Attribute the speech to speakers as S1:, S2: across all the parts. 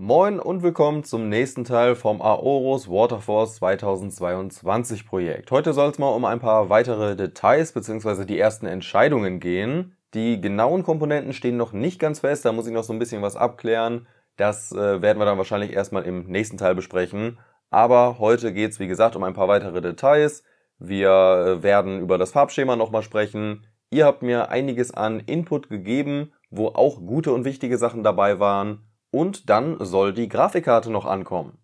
S1: Moin und willkommen zum nächsten Teil vom Aorus Waterforce 2022 Projekt. Heute soll es mal um ein paar weitere Details bzw. die ersten Entscheidungen gehen. Die genauen Komponenten stehen noch nicht ganz fest, da muss ich noch so ein bisschen was abklären. Das äh, werden wir dann wahrscheinlich erstmal im nächsten Teil besprechen. Aber heute geht es, wie gesagt, um ein paar weitere Details. Wir äh, werden über das Farbschema nochmal sprechen. Ihr habt mir einiges an Input gegeben, wo auch gute und wichtige Sachen dabei waren und dann soll die Grafikkarte noch ankommen.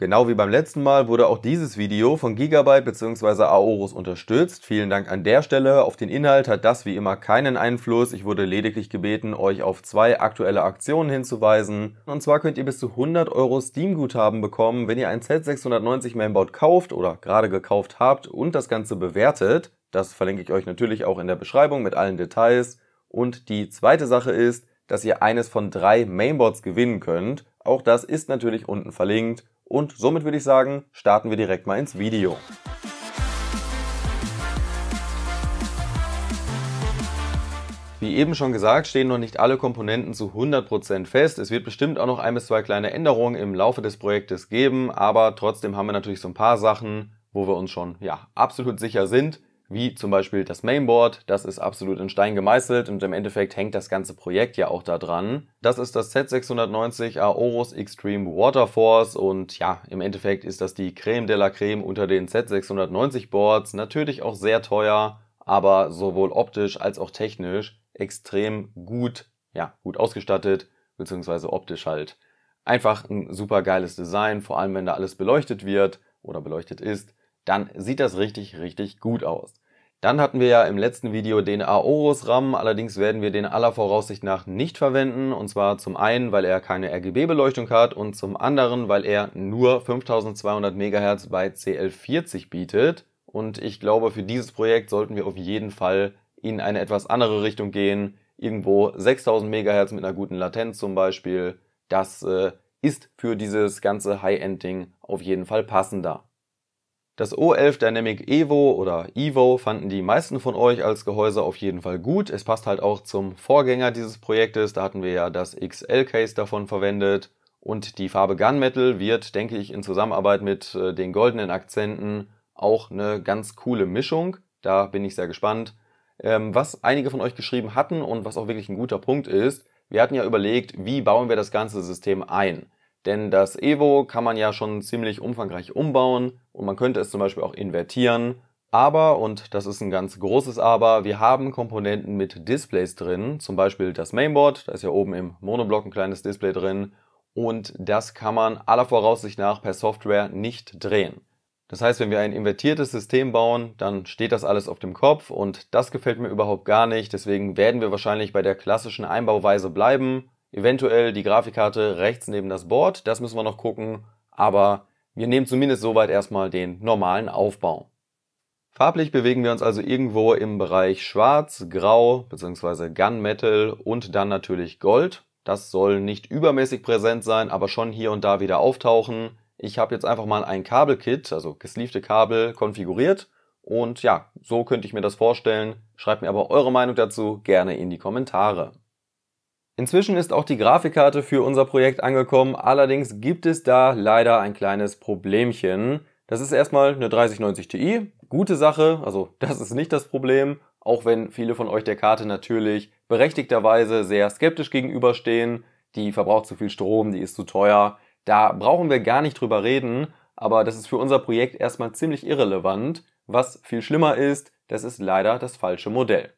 S1: Genau wie beim letzten Mal wurde auch dieses Video von Gigabyte bzw. Aorus unterstützt. Vielen Dank an der Stelle. Auf den Inhalt hat das wie immer keinen Einfluss. Ich wurde lediglich gebeten, euch auf zwei aktuelle Aktionen hinzuweisen. Und zwar könnt ihr bis zu 100 Euro Steam-Guthaben bekommen, wenn ihr ein Z690 Mainboard kauft oder gerade gekauft habt und das Ganze bewertet. Das verlinke ich euch natürlich auch in der Beschreibung mit allen Details. Und die zweite Sache ist, dass ihr eines von drei Mainboards gewinnen könnt. Auch das ist natürlich unten verlinkt. Und somit würde ich sagen, starten wir direkt mal ins Video. Wie eben schon gesagt, stehen noch nicht alle Komponenten zu 100% fest. Es wird bestimmt auch noch ein bis zwei kleine Änderungen im Laufe des Projektes geben, aber trotzdem haben wir natürlich so ein paar Sachen, wo wir uns schon ja, absolut sicher sind wie zum Beispiel das Mainboard, das ist absolut in Stein gemeißelt und im Endeffekt hängt das ganze Projekt ja auch da dran. Das ist das Z690 Aorus Extreme Water Force und ja, im Endeffekt ist das die Creme de la Creme unter den Z690 Boards, natürlich auch sehr teuer, aber sowohl optisch als auch technisch extrem gut, ja, gut ausgestattet, beziehungsweise optisch halt. Einfach ein super geiles Design, vor allem wenn da alles beleuchtet wird oder beleuchtet ist dann sieht das richtig, richtig gut aus. Dann hatten wir ja im letzten Video den Aorus-RAM, allerdings werden wir den aller Voraussicht nach nicht verwenden, und zwar zum einen, weil er keine RGB-Beleuchtung hat und zum anderen, weil er nur 5200 MHz bei CL40 bietet. Und ich glaube, für dieses Projekt sollten wir auf jeden Fall in eine etwas andere Richtung gehen, irgendwo 6000 MHz mit einer guten Latenz zum Beispiel. Das äh, ist für dieses ganze High-End-Ding auf jeden Fall passender. Das O11 Dynamic Evo oder Evo fanden die meisten von euch als Gehäuse auf jeden Fall gut. Es passt halt auch zum Vorgänger dieses Projektes. Da hatten wir ja das XL-Case davon verwendet. Und die Farbe Gunmetal wird, denke ich, in Zusammenarbeit mit äh, den goldenen Akzenten auch eine ganz coole Mischung. Da bin ich sehr gespannt. Ähm, was einige von euch geschrieben hatten und was auch wirklich ein guter Punkt ist, wir hatten ja überlegt, wie bauen wir das ganze System ein. Denn das Evo kann man ja schon ziemlich umfangreich umbauen und man könnte es zum Beispiel auch invertieren. Aber, und das ist ein ganz großes Aber, wir haben Komponenten mit Displays drin, zum Beispiel das Mainboard, da ist ja oben im Monoblock ein kleines Display drin und das kann man aller Voraussicht nach per Software nicht drehen. Das heißt, wenn wir ein invertiertes System bauen, dann steht das alles auf dem Kopf und das gefällt mir überhaupt gar nicht. Deswegen werden wir wahrscheinlich bei der klassischen Einbauweise bleiben eventuell die Grafikkarte rechts neben das Board. Das müssen wir noch gucken, aber wir nehmen zumindest soweit erstmal den normalen Aufbau. Farblich bewegen wir uns also irgendwo im Bereich Schwarz, Grau bzw. Gunmetal und dann natürlich Gold. Das soll nicht übermäßig präsent sein, aber schon hier und da wieder auftauchen. Ich habe jetzt einfach mal ein Kabelkit, also gesleevte Kabel, konfiguriert. Und ja, so könnte ich mir das vorstellen. Schreibt mir aber eure Meinung dazu gerne in die Kommentare. Inzwischen ist auch die Grafikkarte für unser Projekt angekommen, allerdings gibt es da leider ein kleines Problemchen. Das ist erstmal eine 3090 Ti, gute Sache, also das ist nicht das Problem, auch wenn viele von euch der Karte natürlich berechtigterweise sehr skeptisch gegenüberstehen. Die verbraucht zu viel Strom, die ist zu teuer. Da brauchen wir gar nicht drüber reden, aber das ist für unser Projekt erstmal ziemlich irrelevant. Was viel schlimmer ist, das ist leider das falsche Modell.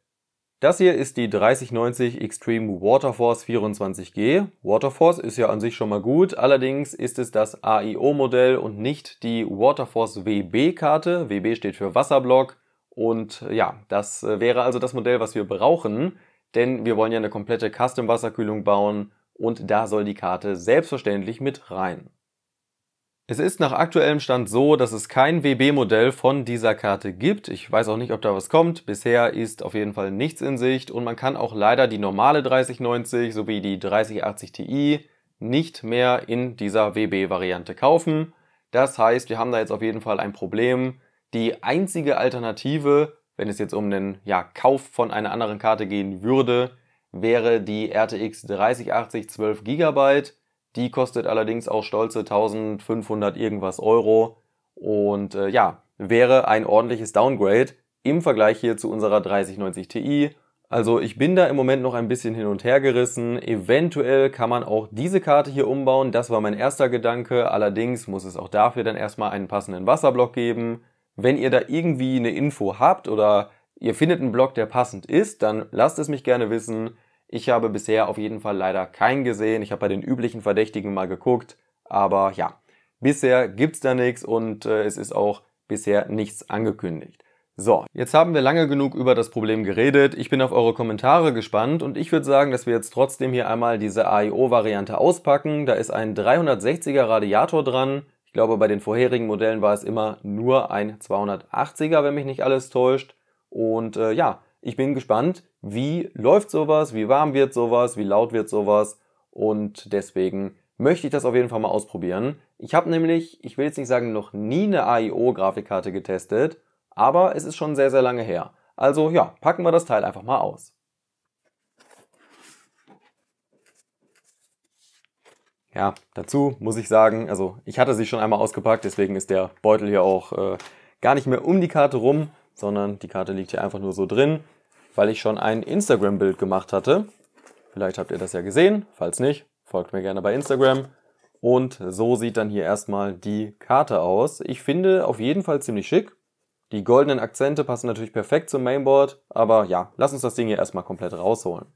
S1: Das hier ist die 3090 Extreme Waterforce 24G. Waterforce ist ja an sich schon mal gut, allerdings ist es das AIO-Modell und nicht die Waterforce WB-Karte. WB steht für Wasserblock und ja, das äh, wäre also das Modell, was wir brauchen, denn wir wollen ja eine komplette Custom-Wasserkühlung bauen und da soll die Karte selbstverständlich mit rein. Es ist nach aktuellem Stand so, dass es kein WB-Modell von dieser Karte gibt. Ich weiß auch nicht, ob da was kommt. Bisher ist auf jeden Fall nichts in Sicht und man kann auch leider die normale 3090 sowie die 3080 Ti nicht mehr in dieser WB-Variante kaufen. Das heißt, wir haben da jetzt auf jeden Fall ein Problem. Die einzige Alternative, wenn es jetzt um den ja, Kauf von einer anderen Karte gehen würde, wäre die RTX 3080 12 GB die kostet allerdings auch stolze 1500 irgendwas Euro. Und äh, ja, wäre ein ordentliches Downgrade im Vergleich hier zu unserer 3090 Ti. Also ich bin da im Moment noch ein bisschen hin und her gerissen. Eventuell kann man auch diese Karte hier umbauen. Das war mein erster Gedanke. Allerdings muss es auch dafür dann erstmal einen passenden Wasserblock geben. Wenn ihr da irgendwie eine Info habt oder ihr findet einen Block, der passend ist, dann lasst es mich gerne wissen. Ich habe bisher auf jeden Fall leider keinen gesehen. Ich habe bei den üblichen Verdächtigen mal geguckt. Aber ja, bisher gibt's da nichts und äh, es ist auch bisher nichts angekündigt. So, jetzt haben wir lange genug über das Problem geredet. Ich bin auf eure Kommentare gespannt und ich würde sagen, dass wir jetzt trotzdem hier einmal diese AIO-Variante auspacken. Da ist ein 360er Radiator dran. Ich glaube, bei den vorherigen Modellen war es immer nur ein 280er, wenn mich nicht alles täuscht. Und äh, ja, ich bin gespannt wie läuft sowas, wie warm wird sowas, wie laut wird sowas und deswegen möchte ich das auf jeden Fall mal ausprobieren. Ich habe nämlich, ich will jetzt nicht sagen, noch nie eine AIO-Grafikkarte getestet, aber es ist schon sehr, sehr lange her. Also ja, packen wir das Teil einfach mal aus. Ja, dazu muss ich sagen, also ich hatte sie schon einmal ausgepackt, deswegen ist der Beutel hier auch äh, gar nicht mehr um die Karte rum, sondern die Karte liegt hier einfach nur so drin weil ich schon ein Instagram-Bild gemacht hatte. Vielleicht habt ihr das ja gesehen. Falls nicht, folgt mir gerne bei Instagram. Und so sieht dann hier erstmal die Karte aus. Ich finde auf jeden Fall ziemlich schick. Die goldenen Akzente passen natürlich perfekt zum Mainboard, aber ja, lass uns das Ding hier erstmal komplett rausholen.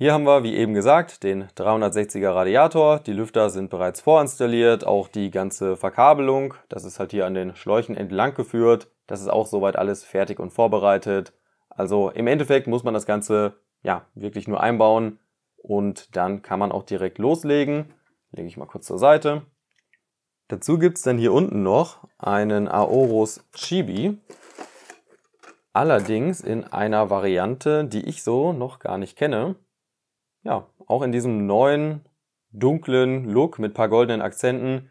S1: Hier haben wir, wie eben gesagt, den 360er Radiator. Die Lüfter sind bereits vorinstalliert, auch die ganze Verkabelung. Das ist halt hier an den Schläuchen entlang geführt. Das ist auch soweit alles fertig und vorbereitet. Also im Endeffekt muss man das Ganze ja wirklich nur einbauen und dann kann man auch direkt loslegen. Lege ich mal kurz zur Seite. Dazu gibt es dann hier unten noch einen Aorus Chibi. Allerdings in einer Variante, die ich so noch gar nicht kenne ja, auch in diesem neuen, dunklen Look mit paar goldenen Akzenten.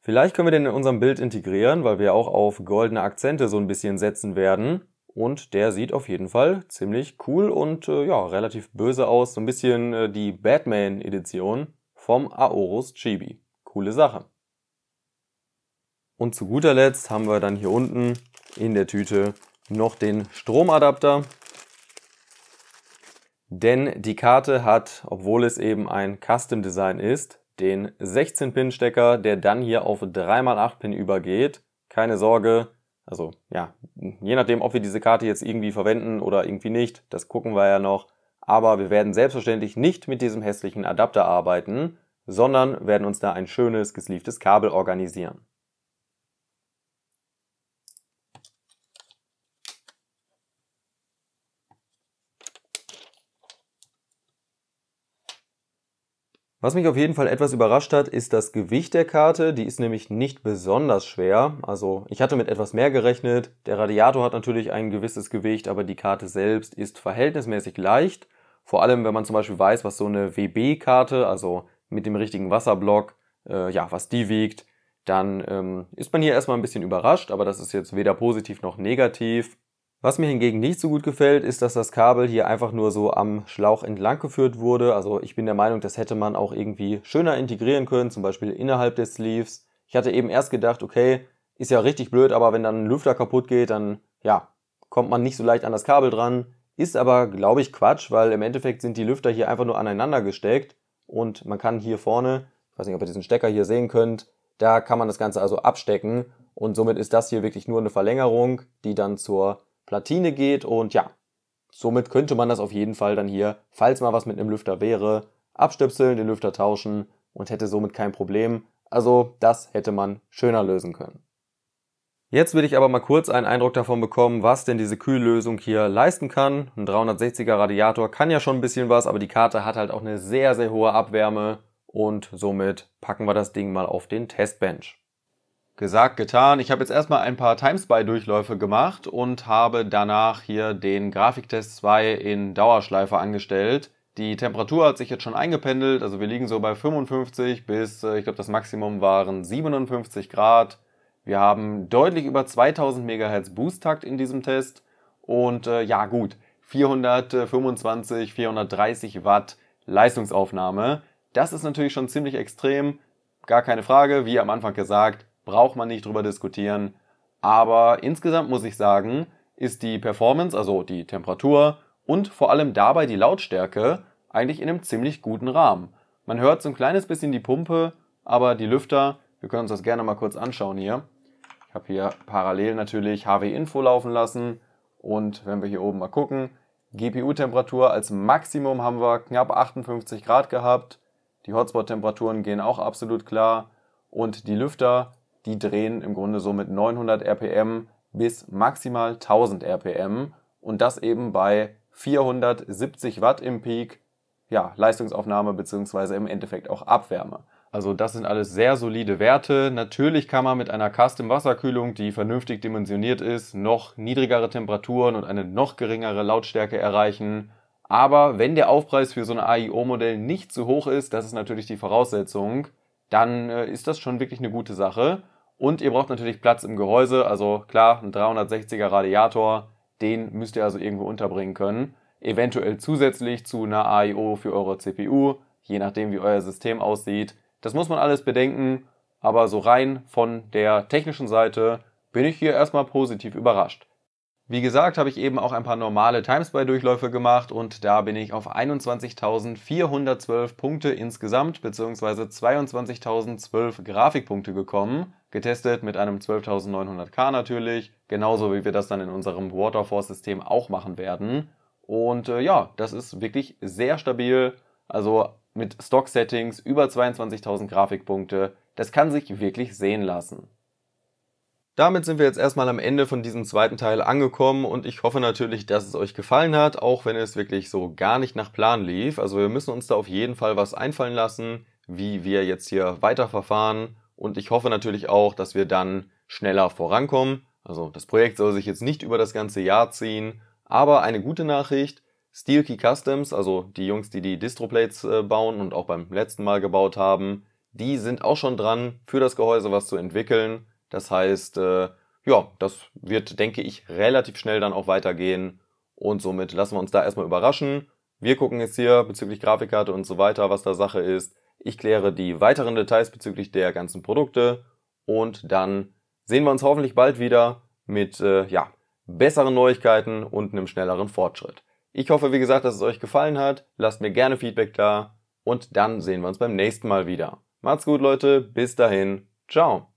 S1: Vielleicht können wir den in unserem Bild integrieren, weil wir auch auf goldene Akzente so ein bisschen setzen werden. Und der sieht auf jeden Fall ziemlich cool und äh, ja, relativ böse aus. So ein bisschen äh, die Batman-Edition vom Aorus Chibi. Coole Sache. Und zu guter Letzt haben wir dann hier unten in der Tüte noch den Stromadapter. Denn die Karte hat, obwohl es eben ein Custom Design ist, den 16-Pin-Stecker, der dann hier auf 3x8-Pin übergeht. Keine Sorge, also ja, je nachdem, ob wir diese Karte jetzt irgendwie verwenden oder irgendwie nicht, das gucken wir ja noch. Aber wir werden selbstverständlich nicht mit diesem hässlichen Adapter arbeiten, sondern werden uns da ein schönes, gesleeftes Kabel organisieren. Was mich auf jeden Fall etwas überrascht hat, ist das Gewicht der Karte. Die ist nämlich nicht besonders schwer. Also ich hatte mit etwas mehr gerechnet. Der Radiator hat natürlich ein gewisses Gewicht, aber die Karte selbst ist verhältnismäßig leicht. Vor allem, wenn man zum Beispiel weiß, was so eine WB-Karte, also mit dem richtigen Wasserblock, äh, ja, was die wiegt, dann ähm, ist man hier erstmal ein bisschen überrascht, aber das ist jetzt weder positiv noch negativ. Was mir hingegen nicht so gut gefällt, ist, dass das Kabel hier einfach nur so am Schlauch entlang geführt wurde. Also ich bin der Meinung, das hätte man auch irgendwie schöner integrieren können, zum Beispiel innerhalb des Sleeves. Ich hatte eben erst gedacht, okay, ist ja richtig blöd, aber wenn dann ein Lüfter kaputt geht, dann ja, kommt man nicht so leicht an das Kabel dran. Ist aber, glaube ich, Quatsch, weil im Endeffekt sind die Lüfter hier einfach nur aneinander gesteckt und man kann hier vorne, ich weiß nicht, ob ihr diesen Stecker hier sehen könnt, da kann man das Ganze also abstecken und somit ist das hier wirklich nur eine Verlängerung, die dann zur Platine geht und ja, somit könnte man das auf jeden Fall dann hier, falls mal was mit einem Lüfter wäre, abstöpseln, den Lüfter tauschen und hätte somit kein Problem. Also das hätte man schöner lösen können. Jetzt will ich aber mal kurz einen Eindruck davon bekommen, was denn diese Kühllösung hier leisten kann. Ein 360er Radiator kann ja schon ein bisschen was, aber die Karte hat halt auch eine sehr, sehr hohe Abwärme und somit packen wir das Ding mal auf den Testbench. Gesagt, getan. Ich habe jetzt erstmal ein paar Timespy-Durchläufe gemacht und habe danach hier den Grafiktest 2 in Dauerschleife angestellt. Die Temperatur hat sich jetzt schon eingependelt, also wir liegen so bei 55 bis, äh, ich glaube das Maximum waren 57 Grad. Wir haben deutlich über 2000 MHz Boost-Takt in diesem Test und äh, ja gut, 425, 430 Watt Leistungsaufnahme. Das ist natürlich schon ziemlich extrem, gar keine Frage, wie am Anfang gesagt, braucht man nicht drüber diskutieren. Aber insgesamt muss ich sagen, ist die Performance, also die Temperatur und vor allem dabei die Lautstärke eigentlich in einem ziemlich guten Rahmen. Man hört so ein kleines bisschen die Pumpe, aber die Lüfter, wir können uns das gerne mal kurz anschauen hier. Ich habe hier parallel natürlich HW Info laufen lassen und wenn wir hier oben mal gucken, GPU-Temperatur als Maximum haben wir knapp 58 Grad gehabt. Die Hotspot-Temperaturen gehen auch absolut klar und die Lüfter die drehen im Grunde so mit 900 RPM bis maximal 1000 RPM und das eben bei 470 Watt im Peak, ja, Leistungsaufnahme bzw. im Endeffekt auch Abwärme. Also das sind alles sehr solide Werte. Natürlich kann man mit einer Custom Wasserkühlung, die vernünftig dimensioniert ist, noch niedrigere Temperaturen und eine noch geringere Lautstärke erreichen. Aber wenn der Aufpreis für so ein AIO-Modell nicht zu hoch ist, das ist natürlich die Voraussetzung, dann äh, ist das schon wirklich eine gute Sache. Und ihr braucht natürlich Platz im Gehäuse, also klar, ein 360er Radiator, den müsst ihr also irgendwo unterbringen können. Eventuell zusätzlich zu einer AIO für eure CPU, je nachdem wie euer System aussieht. Das muss man alles bedenken, aber so rein von der technischen Seite bin ich hier erstmal positiv überrascht. Wie gesagt, habe ich eben auch ein paar normale timespy durchläufe gemacht und da bin ich auf 21.412 Punkte insgesamt bzw. 22.012 Grafikpunkte gekommen getestet mit einem 12.900K natürlich, genauso wie wir das dann in unserem Waterforce-System auch machen werden. Und äh, ja, das ist wirklich sehr stabil, also mit Stock-Settings über 22.000 Grafikpunkte, das kann sich wirklich sehen lassen. Damit sind wir jetzt erstmal am Ende von diesem zweiten Teil angekommen und ich hoffe natürlich, dass es euch gefallen hat, auch wenn es wirklich so gar nicht nach Plan lief. Also wir müssen uns da auf jeden Fall was einfallen lassen, wie wir jetzt hier weiterverfahren und ich hoffe natürlich auch, dass wir dann schneller vorankommen. Also das Projekt soll sich jetzt nicht über das ganze Jahr ziehen. Aber eine gute Nachricht, Steelkey Customs, also die Jungs, die die Distroplates äh, bauen und auch beim letzten Mal gebaut haben, die sind auch schon dran, für das Gehäuse was zu entwickeln. Das heißt, äh, ja, das wird, denke ich, relativ schnell dann auch weitergehen. Und somit lassen wir uns da erstmal überraschen. Wir gucken jetzt hier bezüglich Grafikkarte und so weiter, was da Sache ist. Ich kläre die weiteren Details bezüglich der ganzen Produkte und dann sehen wir uns hoffentlich bald wieder mit äh, ja, besseren Neuigkeiten und einem schnelleren Fortschritt. Ich hoffe, wie gesagt, dass es euch gefallen hat. Lasst mir gerne Feedback da und dann sehen wir uns beim nächsten Mal wieder. Macht's gut, Leute. Bis dahin. Ciao.